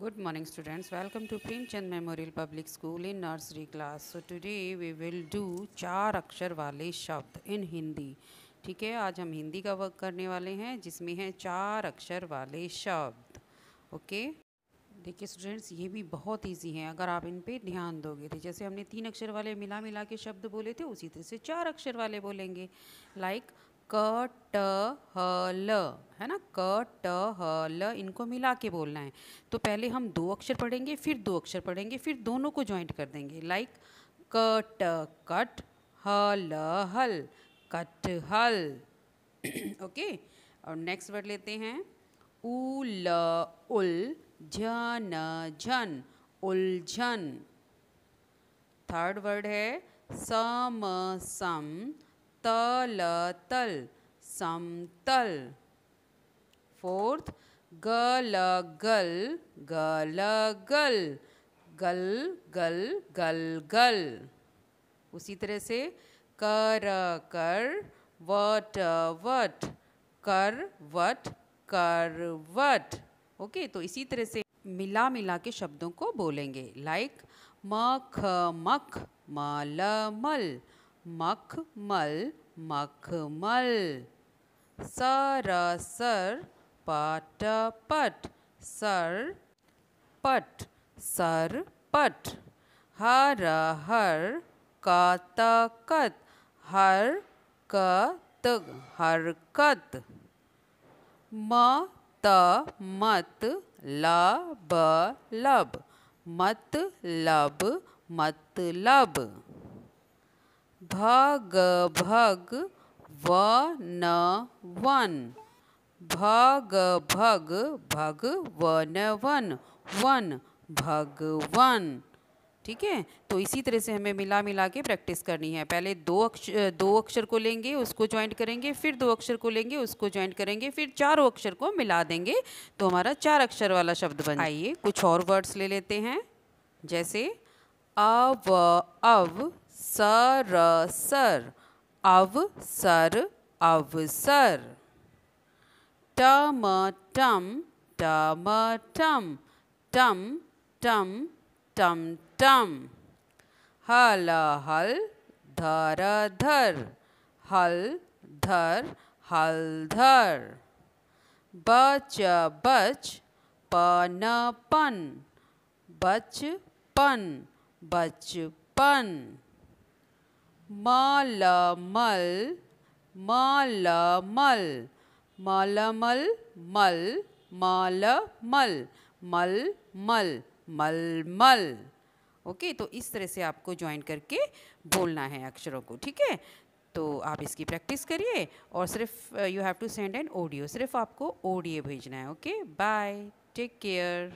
good morning students welcome to Premchand memorial public school in nursery class so today we will do चार अक्षर वाले शब्द इन हिंदी ठीक है आज हम हिंदी का वर्क करने वाले हैं जिसमें हैं चार अक्षर वाले शब्द ओके देखिए स्टूडेंट्स ये भी बहुत इजी हैं अगर आप इन पे ध्यान दोगे तो जैसे हमने तीन अक्षर वाले मिला मिला के शब्द बोले थे उसी तरह से चार अक्षर वाले बोलेंगे लाइक like, क ट ह ल है ना क ट ह ल इनको मिला के बोलना है तो पहले हम दो अक्षर पढ़ेंगे फिर दो अक्षर पढ़ेंगे फिर दोनों को ज्वाइंट कर देंगे लाइक क ट कट ह ल हल कट हल ओके और नेक्स्ट वर्ड लेते हैं उ ल उल झ न झन उलझन थर्ड वर्ड है सम सम तल तल समतल फोर्थ गल गल गल गल गल गल गल गल उसी तरह से कर कर वट वट कर वट कर वट ओके तो इसी तरह से मिला मिला के शब्दों को बोलेंगे लाइक मख मख मल मल मख मल मखमल सर सर पट पट सर पट सर पट हर हर कतकत हर कत हरकत म त मत ल ब लब मतलब मतलब भग भग व न वन भग भग भग वन वन वन भगवन ठीक है तो इसी तरह से हमें मिला मिला के प्रैक्टिस करनी है पहले दो अक्षर दो अक्षर को लेंगे उसको ज्वाइंट करेंगे फिर दो अक्षर को लेंगे उसको ज्वाइंट करेंगे फिर चारों अक्षर को मिला देंगे तो हमारा चार अक्षर वाला शब्द बन आइए कुछ और वर्ड्स ले लेते हैं जैसे अव अव सरसर अवसर अवसर टम टम टम टम टम टम टम टम हल हल धर धर हल धर हल धर बच बच पन पन बचपन बचपन मलमल मलमल मलमल मल मलमल मल मल ओके तो इस तरह से आपको ज्वाइन करके बोलना है अक्षरों को ठीक है तो आप इसकी प्रैक्टिस करिए और सिर्फ you have to send an audio सिर्फ आपको ऑडियो भेजना है ओके बाय टेक केयर